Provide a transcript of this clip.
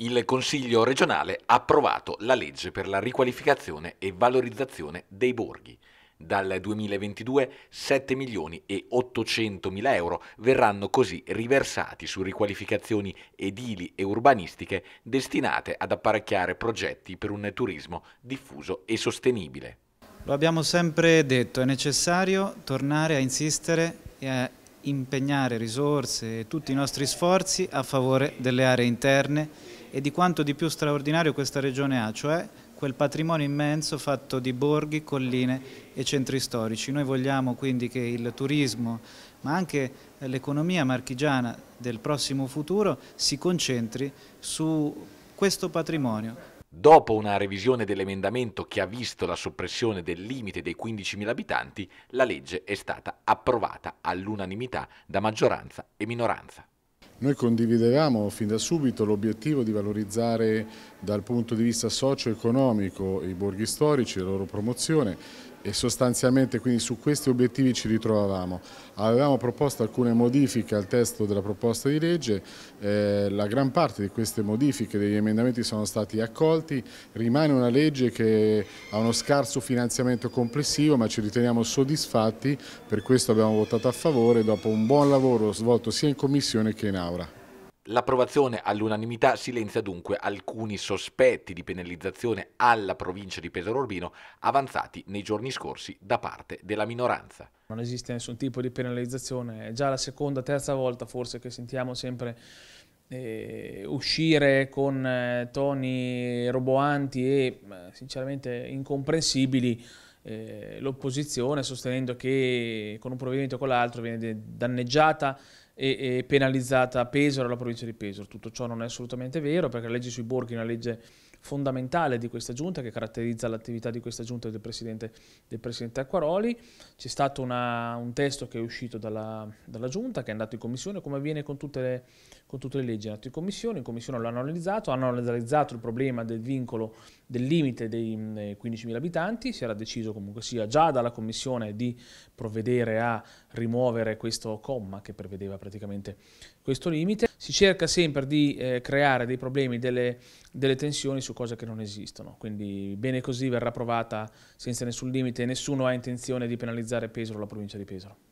Il Consiglio regionale ha approvato la legge per la riqualificazione e valorizzazione dei borghi. Dal 2022 7 milioni e 800 mila euro verranno così riversati su riqualificazioni edili e urbanistiche destinate ad apparecchiare progetti per un turismo diffuso e sostenibile. Lo abbiamo sempre detto, è necessario tornare a insistere e a impegnare risorse e tutti i nostri sforzi a favore delle aree interne e di quanto di più straordinario questa regione ha, cioè quel patrimonio immenso fatto di borghi, colline e centri storici. Noi vogliamo quindi che il turismo, ma anche l'economia marchigiana del prossimo futuro si concentri su questo patrimonio. Dopo una revisione dell'emendamento che ha visto la soppressione del limite dei 15.000 abitanti, la legge è stata approvata all'unanimità da maggioranza e minoranza. Noi condividevamo fin da subito l'obiettivo di valorizzare dal punto di vista socio-economico i borghi storici, e la loro promozione, e sostanzialmente quindi su questi obiettivi ci ritrovavamo. Avevamo proposto alcune modifiche al testo della proposta di legge, eh, la gran parte di queste modifiche, degli emendamenti sono stati accolti, rimane una legge che ha uno scarso finanziamento complessivo ma ci riteniamo soddisfatti, per questo abbiamo votato a favore dopo un buon lavoro svolto sia in Commissione che in Aula. L'approvazione all'unanimità silenzia dunque alcuni sospetti di penalizzazione alla provincia di Pesaro Urbino avanzati nei giorni scorsi da parte della minoranza. Non esiste nessun tipo di penalizzazione, è già la seconda, terza volta forse che sentiamo sempre eh, uscire con eh, toni roboanti e eh, sinceramente incomprensibili eh, l'opposizione sostenendo che con un provvedimento o con l'altro viene danneggiata e, e penalizzata Pesaro e la provincia di Pesaro. Tutto ciò non è assolutamente vero perché la legge sui borghi è una legge fondamentale di questa giunta, che caratterizza l'attività di questa giunta e del Presidente, del Presidente Acquaroli. C'è stato una, un testo che è uscito dalla, dalla, giunta, che è andato in commissione, come avviene con tutte le, con tutte le leggi, è andato in commissione, in commissione l'hanno analizzato, hanno analizzato il problema del vincolo del limite dei 15.000 eh, abitanti, si era deciso comunque sia già dalla commissione di provvedere a rimuovere questo comma che prevedeva praticamente questo limite. Si cerca sempre di eh, creare dei problemi, delle, delle tensioni su cose che non esistono, quindi bene così verrà approvata senza nessun limite, nessuno ha intenzione di penalizzare Pesaro o la provincia di Pesaro.